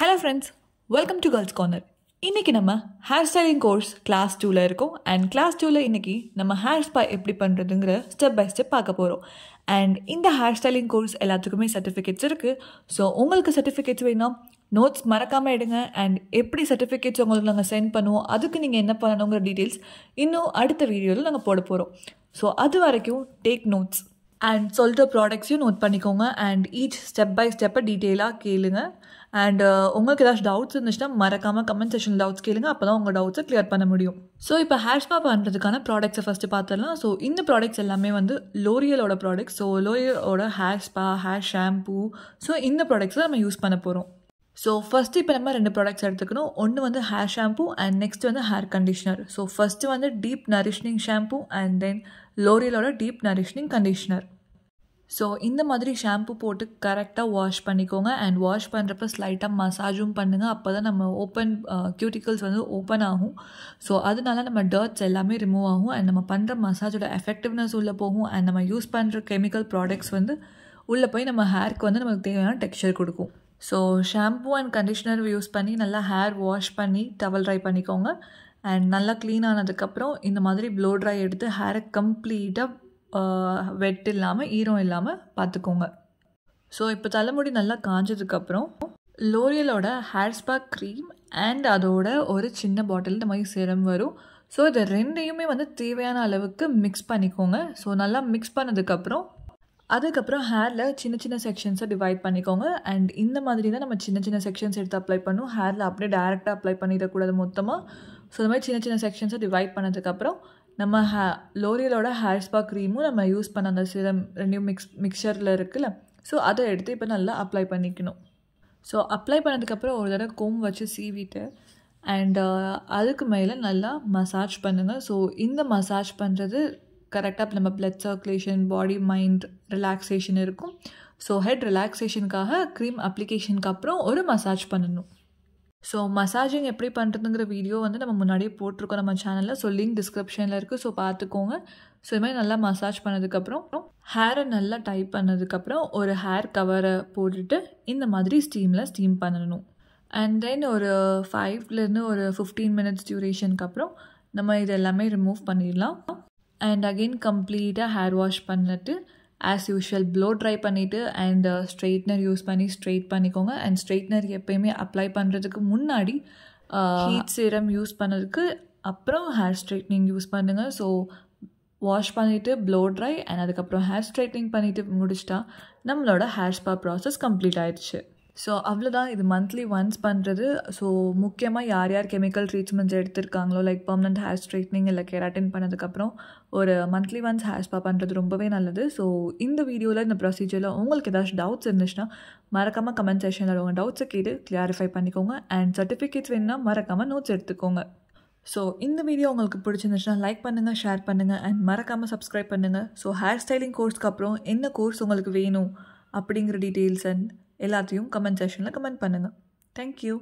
hello friends welcome to girls corner இன்றைக்கி நம்ம hair styling course class டூவில் இருக்கோம் அண்ட் கிளாஸ் டூவில் இன்றைக்கி நம்ம ஹேர் ஸ்பா எப்படி பண்ணுறதுங்கிற ஸ்டெப் பை ஸ்டெப் பார்க்க போகிறோம் அண்ட் இந்த ஹேர் ஸ்டைலிங் கோர்ஸ் எல்லாத்துக்குமே சர்டிஃபிகேட்ஸ் இருக்குது ஸோ உங்களுக்கு சர்டிஃபிகேட்ஸ் வேணும் நோட்ஸ் மறக்காமல் எடுங்க அண்ட் எப்படி சர்டிஃபிகேட்ஸ் உங்களுக்கு நாங்கள் சென்ட் பண்ணுவோம் அதுக்கு நீங்கள் என்ன பண்ணணுங்கிற டீட்டெயில்ஸ் இன்னும் அடுத்த வீடியோவில் நாங்கள் போட போகிறோம் ஸோ அது வரைக்கும் டேக் நோட்ஸ் அண்ட் சொல்கிற ப்ராடக்ட்ஸையும் நோட் பண்ணிக்கோங்க அண்ட் ஈச் ஸ்டெப் பை ஸ்டெப்பை டீட்டெயிலாக கேளுங்க அண்ட் uh, உங்களுக்கு ஏதாச்சும் டவுட்ஸ் இருந்துச்சுன்னா மறக்காமல் கமெண்ட் செஷன் டவுட்ஸ் கேளுங்க அப்போ தான் உங்கள் டவுட்ஸை கிளியர் பண்ண முடியும் ஸோ இப்போ ஹேஷ்மா பண்ணுறதுக்கான ப்ராடக்ட்ஸை ஃபஸ்ட்டு பார்த்துடலாம் ஸோ இந்த ப்ராடக்ட்ஸ் எல்லாமே வந்து லோரியலோட ப்ராடக்ட்ஸ் ஸோ லோரியலோட hair spa hair shampoo so இந்த ப்ராடக்ட்ஸை நம்ம யூஸ் பண்ண போகிறோம் ஸோ ஃபஸ்ட்டு இப்போ நம்ம ரெண்டு ப்ராடக்ட்ஸ் எடுத்துக்கணும் ஒன்று வந்து ஹேர் ஷாம்பூ அண்ட் நெக்ஸ்ட் வந்து ஹேர் கண்டிஷ்னர் ஸோ ஃபஸ்ட்டு வந்து deep nourishing shampoo and then லோரியலோட டீப் நரிஷ்னிங் கண்டிஷ்னர் ஸோ இந்த மாதிரி ஷாம்பு போட்டு கரெக்டாக வாஷ் பண்ணிக்கோங்க அண்ட் வாஷ் பண்ணுறப்ப ஸ்லைட்டாக மசாஜும் பண்ணுங்கள் அப்போ தான் நம்ம ஓப்பன் க்யூட்டிக்கல்ஸ் uh, வந்து ஓப்பன் ஆகும் ஸோ அதனால நம்ம டர்ட்ஸ் எல்லாமே ரிமூவ் ஆகும் அண்ட் நம்ம பண்ணுற மசாஜோட எஃபெக்டிவ்னஸ் உள்ளே போகும் அண்ட் நம்ம யூஸ் பண்ணுற கெமிக்கல் ப்ராடக்ட்ஸ் வந்து உள்ளே போய் நம்ம ஹேருக்கு வந்து நமக்கு தேவையான டெக்ஸ்டர் கொடுக்கும் so shampoo and conditioner use பண்ணி நல்லா ஹேர் வாஷ் பண்ணி டவல் ட்ரை பண்ணிக்கோங்க அண்ட் நல்லா க்ளீன் ஆனதுக்கப்புறம் இந்த மாதிரி ப்ளோ ட்ரை எடுத்து ஹேரை கம்ப்ளீட்டாக வெட் இல்லாமல் ஈரம் இல்லாமல் பார்த்துக்கோங்க ஸோ இப்போ தலைமுடி நல்லா காஞ்சதுக்கப்புறம் லோரியலோட ஹேர் ஸ்பா க்ரீம் அண்ட் அதோட ஒரு சின்ன பாட்டில் இந்த மாதிரி சிரம் வரும் ஸோ இதை ரெண்டையுமே வந்து தேவையான அளவுக்கு மிக்ஸ் பண்ணிக்கோங்க ஸோ நல்லா மிக்ஸ் பண்ணதுக்கப்புறம் அதுக்கப்புறம் ஹேரில் சின்ன சின்ன செக்ஷன்ஸை டிவைட் பண்ணிக்கோங்க அண்ட் இந்த மாதிரி தான் நம்ம சின்ன சின்ன செக்ஷன்ஸ் எடுத்து அப்ளை பண்ணும் ஹேரில் அப்படியே டேரெக்டாக அப்ளை பண்ணிடக்கூடாது மொத்தமாக ஸோ இந்த மாதிரி சின்ன சின்ன செக்ஷன்ஸை டிவைட் பண்ணதுக்கப்புறம் நம்ம ஹே லோரியலோட ஹேர் ஸ்பா க்ரீமும் நம்ம யூஸ் பண்ண அந்த சிரம் ரெண்டும் மிக்ஸ் மிக்சரில் இருக்குல்ல ஸோ அதை எடுத்து இப்போ நல்லா அப்ளை பண்ணிக்கணும் ஸோ அப்ளை பண்ணதுக்கப்புறம் ஒரு தடவை கோம் வச்சு சீவிட்டு அண்டு uh, அதுக்கு மேலே நல்லா மசாஜ் பண்ணுங்கள் ஸோ இந்த மசாஜ் பண்ணுறது கரெக்டாக நம்ம blood circulation body mind relaxation இருக்கும் ஸோ ஹெட் ரிலாக்ஸேஷனுக்காக க்ரீம் அப்ளிகேஷனுக்கு அப்புறம் ஒரு மசாஜ் பண்ணணும் ஸோ மசாஜிங் எப்படி பண்ணுறதுங்கிற வீடியோ வந்து நம்ம முன்னாடியே போட்டிருக்கோம் நம்ம சேனலில் ஸோ லிங்க் டிஸ்கிரிப்ஷனில் இருக்குது ஸோ பார்த்துக்கோங்க ஸோ இது மாதிரி நல்லா மசாஜ் பண்ணதுக்கப்புறம் ஹேரை நல்லா டைப் பண்ணதுக்கப்புறம் ஒரு ஹேர் கவரை போட்டுட்டு இந்த மாதிரி ஸ்டீமில் ஸ்டீம் பண்ணணும் அண்ட் தென் ஒரு ஃபைவ்லேருந்து ஒரு ஃபிஃப்டீன் மினிட்ஸ் டியூரேஷனுக்கு அப்புறம் நம்ம இது எல்லாமே ரிமூவ் பண்ணிடலாம் அண்ட் அகெயின் கம்ப்ளீட்டாக ஹேர் வாஷ் பண்ணிட்டு ஆஸ் யூஷுவல் ப்ளோ ட்ரை பண்ணிவிட்டு அண்ட் ஸ்ட்ரெயிட்னர் யூஸ் பண்ணி ஸ்ட்ரெயிட் பண்ணிக்கோங்க அண்ட் ஸ்ட்ரெயிட்னர் எப்பயுமே அப்ளை பண்ணுறதுக்கு முன்னாடி ஹீட் சீரம் யூஸ் பண்ணதுக்கு அப்புறம் ஹேர் ஸ்ட்ரைட்னிங் யூஸ் பண்ணுங்கள் ஸோ வாஷ் பண்ணிவிட்டு ப்ளோ ட்ரை அண்ட் அதுக்கப்புறம் ஹேர் ஸ்ட்ரெயிட்னிங் பண்ணிவிட்டு முடிச்சிட்டா நம்மளோட ஹேர் ஸ்பா ப்ராசஸ் கம்ப்ளீட் ஆயிடுச்சு ஸோ அவ்வளோதான் இது மந்த்லி ஒன்ஸ் பண்ணுறது ஸோ முக்கியமாக யார் யார் கெமிக்கல் ட்ரீட்மெண்ட்ஸ் எடுத்திருக்காங்களோ லைக் பர்மனன்ட் ஹேர் ஸ்ட்ரைட்னிங் இல்லை கேராட்டின் பண்ணதுக்கப்புறம் ஒரு மந்த்லி ஒன்ஸ் ஹேர் ஸ்பா பண்ணுறது ரொம்பவே நல்லது ஸோ இந்த வீடியோவில் இந்த ப்ரொசீஜரில் உங்களுக்கு ஏதாச்சும் டவுட்ஸ் இருந்துச்சுன்னா மறக்காமல் கமெண்ட் செஷனில் உங்கள் டவுட்ஸை கேட்டு கிளாரிஃபை பண்ணிக்கோங்க அண்ட் சர்டிஃபிகேட்ஸ் வேணுன்னா மறக்காமல் நோட்ஸ் எடுத்துக்கோங்க ஸோ இந்த வீடியோ உங்களுக்கு பிடிச்சிருந்துச்சுன்னா லைக் பண்ணுங்கள் ஷேர் பண்ணுங்கள் அண்ட் மறக்காமல் சப்ஸ்கிரைப் பண்ணுங்கள் ஸோ ஹேர் ஸ்டைலிங் கோர்ஸ்க்கு அப்புறம் என்ன கோர்ஸ் உங்களுக்கு வேணும் அப்படிங்கிற டீட்டெயில்ஸ் அண்ட் எல்லாத்தையும் கமெண்ட் செஷனில் கமெண்ட் பண்ணுங்கள் தேங்க்யூ